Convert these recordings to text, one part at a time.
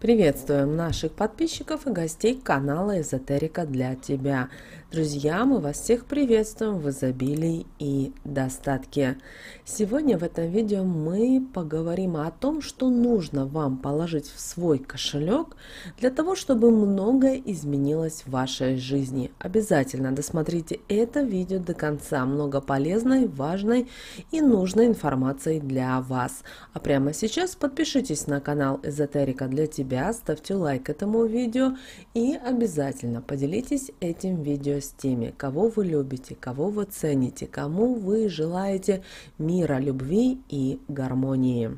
Приветствуем наших подписчиков и гостей канала Эзотерика для тебя. Друзья, мы вас всех приветствуем в изобилии и достатке. Сегодня в этом видео мы поговорим о том, что нужно вам положить в свой кошелек для того, чтобы многое изменилось в вашей жизни. Обязательно досмотрите это видео до конца. Много полезной, важной и нужной информации для вас. А прямо сейчас подпишитесь на канал Эзотерика для тебя себя, ставьте лайк этому видео и обязательно поделитесь этим видео с теми, кого вы любите, кого вы цените, кому вы желаете мира, любви и гармонии.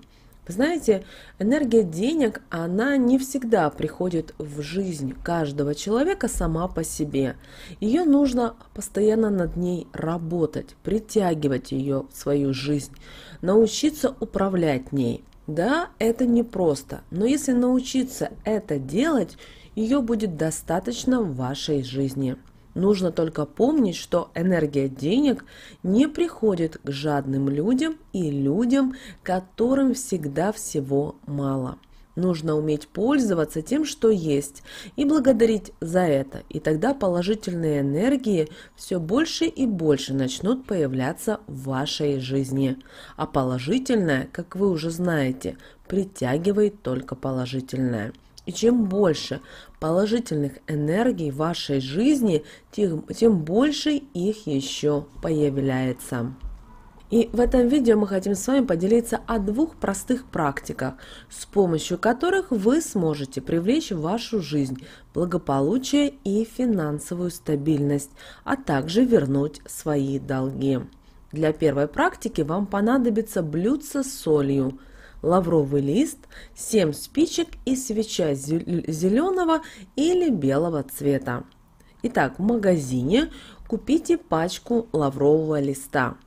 Вы знаете, энергия денег, она не всегда приходит в жизнь каждого человека сама по себе. Ее нужно постоянно над ней работать, притягивать ее в свою жизнь, научиться управлять ней. Да, это непросто, но если научиться это делать, ее будет достаточно в вашей жизни. Нужно только помнить, что энергия денег не приходит к жадным людям и людям, которым всегда всего мало. Нужно уметь пользоваться тем, что есть, и благодарить за это, и тогда положительные энергии все больше и больше начнут появляться в вашей жизни. А положительное, как вы уже знаете, притягивает только положительное. И чем больше положительных энергий в вашей жизни, тем, тем больше их еще появляется. И в этом видео мы хотим с вами поделиться о двух простых практиках, с помощью которых вы сможете привлечь в вашу жизнь благополучие и финансовую стабильность, а также вернуть свои долги. Для первой практики вам понадобится блюдце с солью, лавровый лист, 7 спичек и свеча зеленого или белого цвета. Итак, в магазине купите пачку лаврового листа –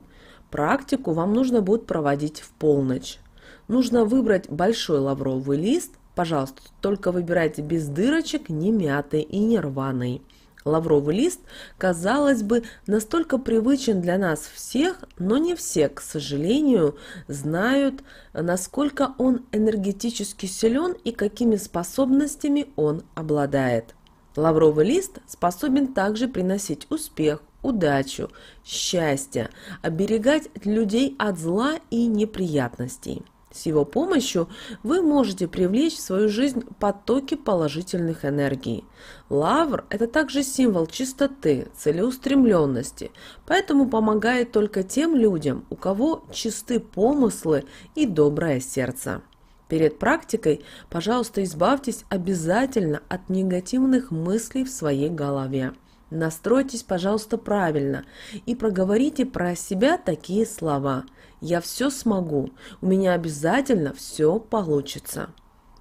Практику вам нужно будет проводить в полночь. Нужно выбрать большой лавровый лист, пожалуйста, только выбирайте без дырочек, не мятый и не рваный. Лавровый лист, казалось бы, настолько привычен для нас всех, но не все, к сожалению, знают, насколько он энергетически силен и какими способностями он обладает. Лавровый лист способен также приносить успех, удачу, счастье, оберегать людей от зла и неприятностей. С его помощью вы можете привлечь в свою жизнь потоки положительных энергий. Лавр – это также символ чистоты, целеустремленности, поэтому помогает только тем людям, у кого чисты помыслы и доброе сердце. Перед практикой, пожалуйста, избавьтесь обязательно от негативных мыслей в своей голове. Настройтесь, пожалуйста, правильно и проговорите про себя такие слова. Я все смогу, у меня обязательно все получится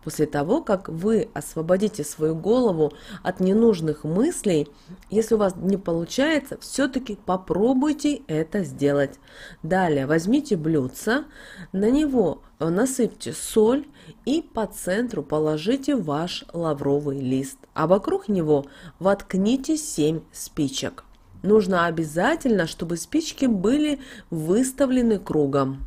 после того, как вы освободите свою голову от ненужных мыслей, если у вас не получается, все-таки попробуйте это сделать. Далее возьмите блюдце, на него насыпьте соль и по центру положите ваш лавровый лист, а вокруг него воткните 7 спичек. Нужно обязательно, чтобы спички были выставлены кругом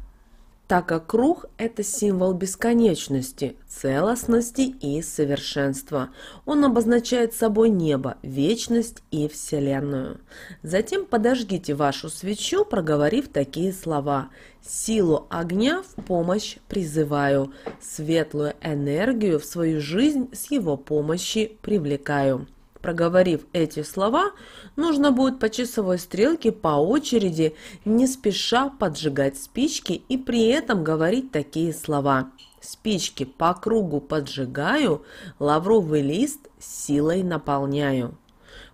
так как круг – это символ бесконечности, целостности и совершенства. Он обозначает собой небо, вечность и Вселенную. Затем подожгите вашу свечу, проговорив такие слова. «Силу огня в помощь призываю, светлую энергию в свою жизнь с его помощью привлекаю». Проговорив эти слова, нужно будет по часовой стрелке по очереди, не спеша поджигать спички и при этом говорить такие слова. Спички по кругу поджигаю, лавровый лист силой наполняю.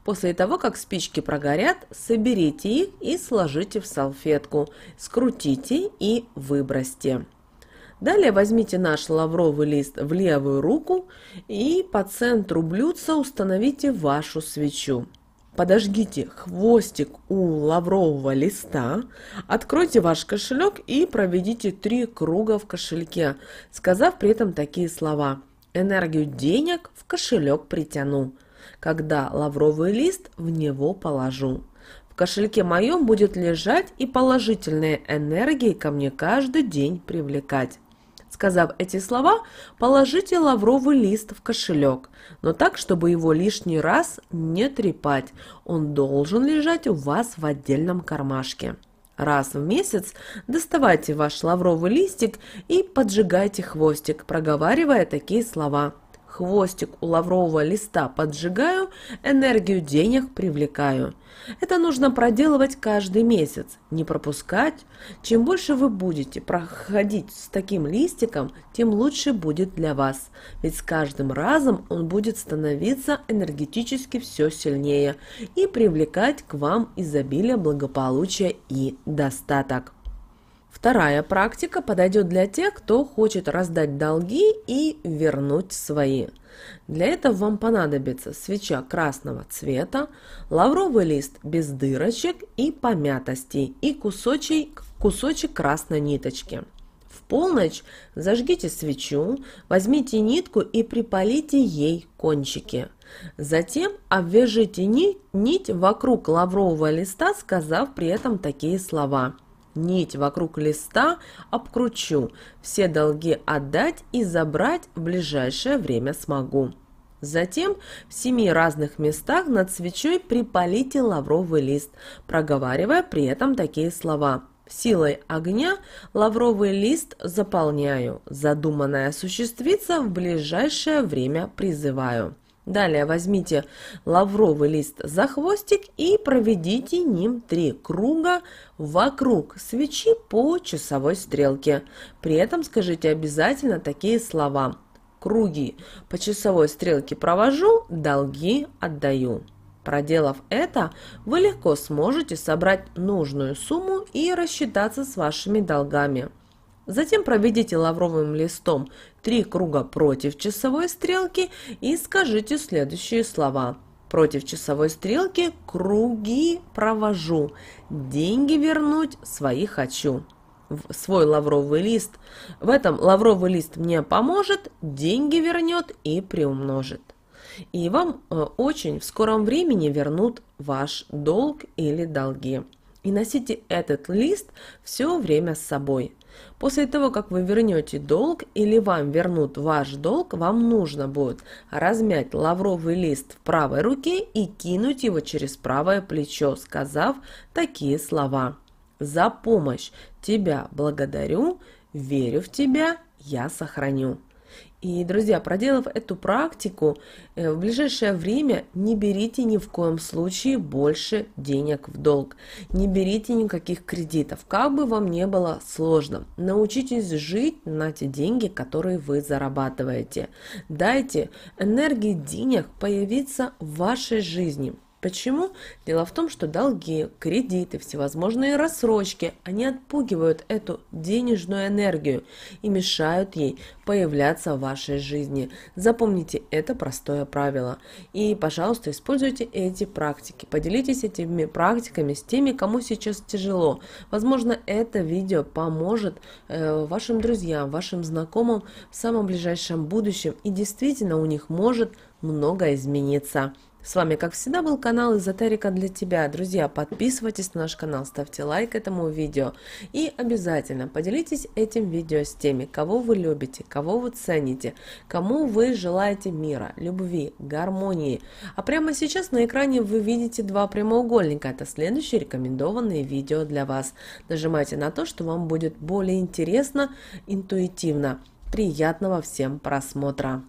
После того, как спички прогорят, соберите их и сложите в салфетку, скрутите и выбросьте. Далее возьмите наш лавровый лист в левую руку и по центру блюдца установите вашу свечу. Подожгите хвостик у лаврового листа, откройте ваш кошелек и проведите три круга в кошельке, сказав при этом такие слова «Энергию денег в кошелек притяну, когда лавровый лист в него положу». В кошельке моем будет лежать и положительные энергии ко мне каждый день привлекать. Сказав эти слова, положите лавровый лист в кошелек, но так, чтобы его лишний раз не трепать. Он должен лежать у вас в отдельном кармашке. Раз в месяц доставайте ваш лавровый листик и поджигайте хвостик, проговаривая такие слова хвостик у лаврового листа поджигаю, энергию денег привлекаю. Это нужно проделывать каждый месяц, не пропускать. Чем больше вы будете проходить с таким листиком, тем лучше будет для вас. Ведь с каждым разом он будет становиться энергетически все сильнее и привлекать к вам изобилие благополучия и достаток. Вторая практика подойдет для тех, кто хочет раздать долги и вернуть свои. Для этого вам понадобится свеча красного цвета, лавровый лист без дырочек и помятостей и кусочек, кусочек красной ниточки. В полночь зажгите свечу, возьмите нитку и припалите ей кончики. Затем обвяжите нить вокруг лаврового листа, сказав при этом такие слова – нить вокруг листа обкручу, все долги отдать и забрать в ближайшее время смогу. Затем в семи разных местах над свечой припалите лавровый лист, проговаривая при этом такие слова – Силой огня лавровый лист заполняю, задуманное осуществиться в ближайшее время призываю. Далее возьмите лавровый лист за хвостик и проведите ним три круга вокруг свечи по часовой стрелке. При этом скажите обязательно такие слова. Круги по часовой стрелке провожу, долги отдаю. Проделав это, вы легко сможете собрать нужную сумму и рассчитаться с вашими долгами. Затем проведите лавровым листом три круга против часовой стрелки и скажите следующие слова. Против часовой стрелки круги провожу, деньги вернуть свои хочу. В свой лавровый лист. В этом лавровый лист мне поможет, деньги вернет и приумножит. И вам э, очень в скором времени вернут ваш долг или долги. И носите этот лист все время с собой. После того, как вы вернете долг или вам вернут ваш долг, вам нужно будет размять лавровый лист в правой руке и кинуть его через правое плечо, сказав такие слова. «За помощь! Тебя благодарю! Верю в тебя! Я сохраню!» И, друзья, проделав эту практику, э, в ближайшее время не берите ни в коем случае больше денег в долг. Не берите никаких кредитов, как бы вам не было сложно. Научитесь жить на те деньги, которые вы зарабатываете. Дайте энергии денег появиться в вашей жизни. Почему? Дело в том, что долги, кредиты, всевозможные рассрочки, они отпугивают эту денежную энергию и мешают ей появляться в вашей жизни. Запомните это простое правило. И, пожалуйста, используйте эти практики. Поделитесь этими практиками с теми, кому сейчас тяжело. Возможно, это видео поможет э, вашим друзьям, вашим знакомым в самом ближайшем будущем. И действительно у них может много измениться. С вами, как всегда, был канал Эзотерика для тебя. Друзья, подписывайтесь на наш канал, ставьте лайк этому видео. И обязательно поделитесь этим видео с теми, кого вы любите, кого вы цените, кому вы желаете мира, любви, гармонии. А прямо сейчас на экране вы видите два прямоугольника. Это следующие рекомендованные видео для вас. Нажимайте на то, что вам будет более интересно, интуитивно. Приятного всем просмотра!